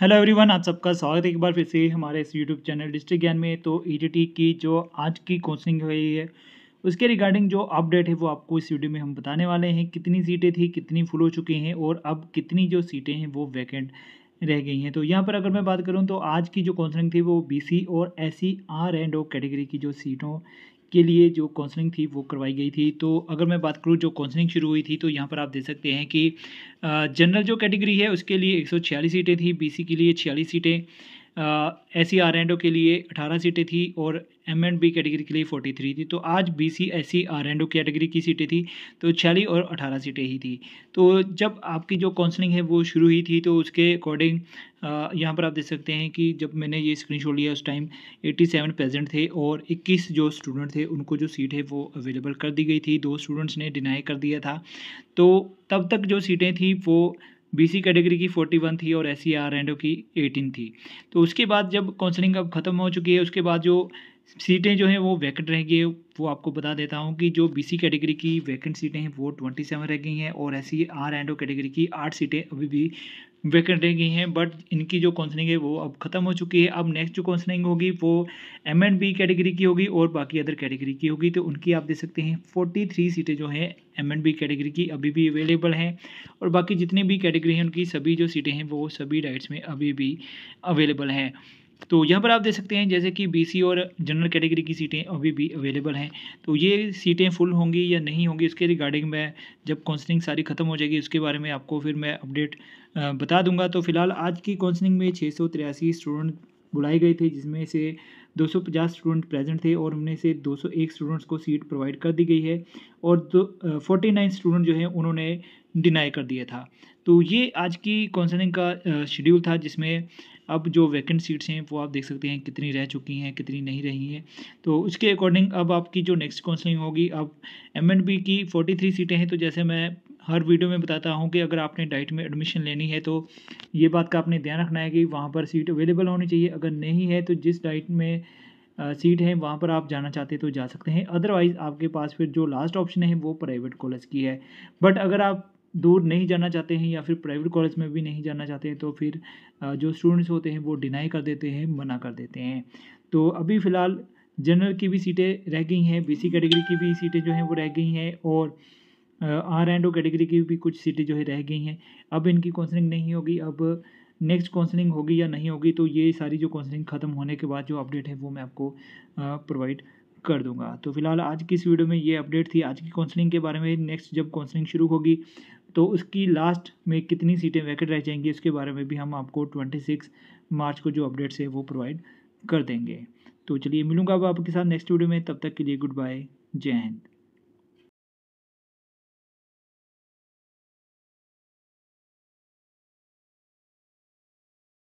hello everyone आप सबका स्वागत है एक बार फिर से हमारे इस यूट्यूब चैनल डिस्ट्रिक्ट ज्ञान में तो ई e की जो आज की कोचिंग हुई है उसके रिगार्डिंग जो अपडेट है वो आपको इस वीडियो में हम बताने वाले हैं कितनी सीटें थी कितनी फुल हो चुकी हैं और अब कितनी जो सीटें हैं वो वैकेंट रह गई हैं तो यहाँ पर अगर मैं बात करूँ तो आज की जो काउंसलिंग थी वो बी और S C R and O category की जो सीटों के लिए जो काउंसलिंग थी वो करवाई गई थी तो अगर मैं बात करूँ जो काउंसलिंग शुरू हुई थी तो यहाँ पर आप देख सकते हैं कि जनरल जो कैटेगरी है उसके लिए एक सीटें थी बी के लिए छियालीस सीटें S C R and O के लिए 18 सीटें थी और एम एंड बी कैटेगरी के लिए 43 थी तो आज B C S C R and O category की सीटें थी तो छियालीस और 18 सीटें ही थी तो जब आपकी जो काउंसलिंग है वो शुरू ही थी तो उसके अकॉर्डिंग यहाँ पर आप देख सकते हैं कि जब मैंने ये स्क्रीनशॉट लिया उस टाइम 87 प्रेजेंट थे और 21 जो स्टूडेंट थे उनको जो सीट है वो अवेलेबल कर दी गई थी दो स्टूडेंट्स ने डिनाई कर दिया था तो तब तक जो सीटें थी वो बीसी कैटेगरी की फोर्टी वन थी और एस सी आर एंड की एटीन थी तो उसके बाद जब काउंसलिंग अब ख़त्म हो चुकी है उसके बाद जो सीटें जो हैं वो वैकेंट रह गई है वो आपको बता देता हूँ कि जो बीसी कैटेगरी की वैकेंट सीटें हैं वो ट्वेंटी सेवन रह गई हैं और S C R and O category की आठ सीटें अभी भी रह गई हैं बट इनकी जो काउंसलिंग है वो अब ख़त्म हो चुकी है अब नेक्स्ट जो काउंसलिंग होगी वो एम एंड बी कैटेगरी की होगी और बाकी अदर कैटेगरी की होगी तो उनकी आप देख सकते हैं फोर्टी थ्री सीटें जो हैं एम एंड बी कैटेगरी की अभी भी अवेलेबल हैं और बाकी जितनी भी कैटेगरी हैं उनकी सभी जो सीटें हैं वो सभी डाइट्स में अभी भी अवेलेबल हैं तो यहाँ पर आप देख सकते हैं जैसे कि बीसी और जनरल कैटेगरी की सीटें अभी भी अवेलेबल हैं तो ये सीटें फुल होंगी या नहीं होंगी इसके रिगार्डिंग मैं जब काउंसलिंग सारी ख़त्म हो जाएगी उसके बारे में आपको फिर मैं अपडेट बता दूंगा तो फिलहाल आज की काउंसलिंग में छः स्टूडेंट बुलाए गए थे जिसमें से 250 स्टूडेंट प्रेजेंट थे और उनमें से 201 स्टूडेंट्स को सीट प्रोवाइड कर दी गई है और दो फोर्टी स्टूडेंट जो हैं उन्होंने डिनाई कर दिया था तो ये आज की काउंसलिंग का शेड्यूल था जिसमें अब जो वैकेंट सीट्स हैं वो आप देख सकते हैं कितनी रह चुकी हैं कितनी नहीं रही हैं तो उसके अकॉर्डिंग अब आपकी जो नेक्स्ट काउंसलिंग होगी अब एम की फोर्टी थ्री सीटें हैं तो जैसे मैं हर वीडियो में बताता हूँ कि अगर आपने डाइट में एडमिशन लेनी है तो ये बात का आपने ध्यान रखना है कि वहाँ पर सीट अवेलेबल होनी चाहिए अगर नहीं है तो जिस डाइट में सीट है वहाँ पर आप जाना चाहते तो जा सकते हैं अदरवाइज़ आपके पास फिर जो लास्ट ऑप्शन है वो प्राइवेट कॉलेज की है बट अगर आप दूर नहीं जाना चाहते हैं या फिर प्राइवेट कॉलेज में भी नहीं जाना चाहते हैं तो फिर जो स्टूडेंट्स होते हैं वो डिनाई कर देते हैं मना कर देते हैं तो अभी फ़िलहाल जनरल की भी सीटें रह गई हैं बीसी कैटेगरी की भी सीटें जो हैं वो रह गई हैं और आर एंड ओ कैटेगरी की भी कुछ सीटें जो है रह गई हैं अब इनकी काउंसलिंग नहीं होगी अब नेक्स्ट काउंसलिंग होगी या नहीं होगी तो ये सारी जो काउंसलिंग ख़त्म होने के बाद जो अपडेट है वो मैं आपको प्रोवाइड कर दूंगा तो फिलहाल आज की इस वीडियो में ये अपडेट थी आज की काउंसलिंग के बारे में नेक्स्ट जब काउंसलिंग शुरू होगी तो उसकी लास्ट में कितनी सीटें वैकेट रह जाएंगी उसके बारे में भी हम आपको ट्वेंटी सिक्स मार्च को जो अपडेट्स है वो प्रोवाइड कर देंगे तो चलिए मिलूंगा अब आपके साथ नेक्स्ट वीडियो में तब तक के लिए गुड बाय जय हिंद